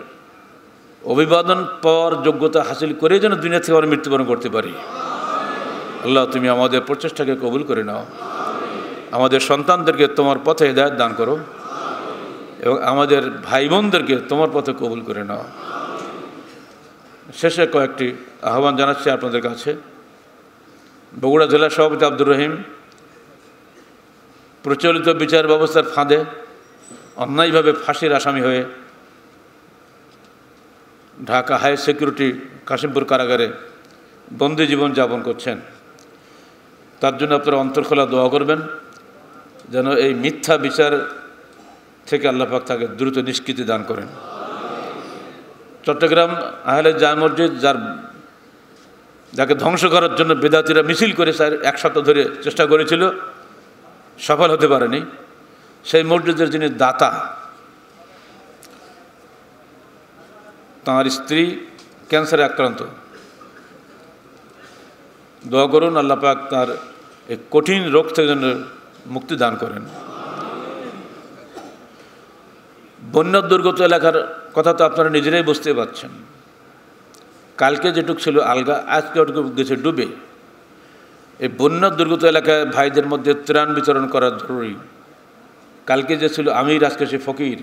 Speaker 1: অভিবাদন পাওয়ার যোগ্যতা হাসিল করে যেন দুনিয়া থেকে আমরা মৃত্যুবরণ করতে পারি আল্লাহ তুমি আমাদের প্রচেষ্টাকে কবুল করে নাও আমাদের সন্তানদেরকে তোমার পথে হৃদায়ত দান করো এবং আমাদের ভাই বোনদেরকে তোমার পথে কবুল করে নাও শেষে কয়েকটি আহ্বান জানাচ্ছি আপনাদের কাছে বগুড়া জেলা সভাপতি আব্দুর রহিম প্রচলিত বিচার ব্যবস্থার ফাঁদে অন্যায়ভাবে ফাঁসির আসামি হয়ে ঢাকা হাই সিকিউরিটি কাশিমপুর কারাগারে বন্দি জীবন যাপন করছেন তার জন্য আপনারা অন্তর্খোলা দোয়া করবেন যেন এই মিথ্যা বিচার থেকে পাক তাকে দ্রুত নিষ্কৃতি দান করেন চট্টগ্রাম আহলে জায় মসজিদ যার যাকে ধ্বংস করার জন্য বেদাতিরা মিছিল করে স্যার এক সপ্তাহ ধরে চেষ্টা করেছিল সফল হতে পারেনি সেই মসজিদের যিনি দাতা তাঁর স্ত্রী ক্যান্সারে আক্রান্ত দোয়া করুন আল্লাপাক তার এই কঠিন রোগ থেকে জন্য মুক্তি দান করেন বন্য দুর্গত এলাকার কথা তো আপনারা নিজেরাই বুঝতে পারছেন কালকে যেটুক ছিল আলগা আজকে ওটুকু গেছে ডুবে এই বন্য দুর্গত এলাকায় ভাইদের মধ্যে ত্রাণ বিতরণ করা জরুরি কালকে যে ছিল আমি আজকে সে ফকির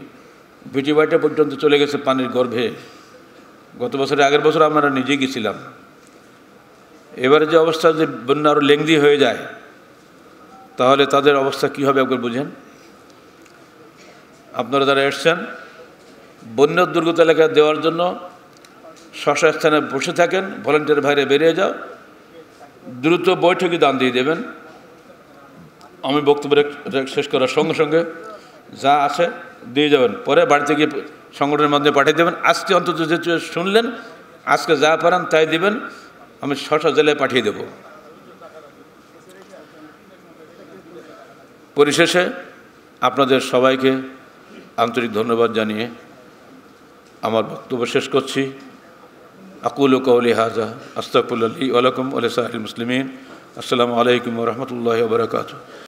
Speaker 1: বিটিবাইটা পর্যন্ত চলে গেছে পানির গর্ভে গত বছরে আগের বছর আমরা নিজে গেছিলাম এবারে যে অবস্থা যে বন্যা আরও লেংদি হয়ে যায় তাহলে তাদের অবস্থা কী হবে একবার বুঝেন আপনারা যারা এসছেন বন্য দুর্গত এলাকায় দেওয়ার জন্য শশা স্থানে বসে থাকেন ভলেন্টিয়ার বাইরে বেরিয়ে যাও দ্রুত বৈঠকে দান দিয়ে দেবেন আমি বক্তব্য শেষ করার সঙ্গে সঙ্গে যা আছে দিয়ে যাবেন পরে বাড়িতে গিয়ে সংগঠনের মাধ্যমে পাঠিয়ে দেবেন আজকে অন্তত যেহেতু শুনলেন আজকে যা পারেন তাই দেবেন আমি শশা জেলায় পাঠিয়ে দেবো পরিশেষে আপনাদের সবাইকে আন্তরিক ধন্যবাদ জানিয়ে আমার বক্তব্য শেষ করছি আকুল কৌলি হাজা আলী আলকুম আলসাহ মুসলিমিন আসসালামু আলাইকুম রহমতুল্লাহ বরকাত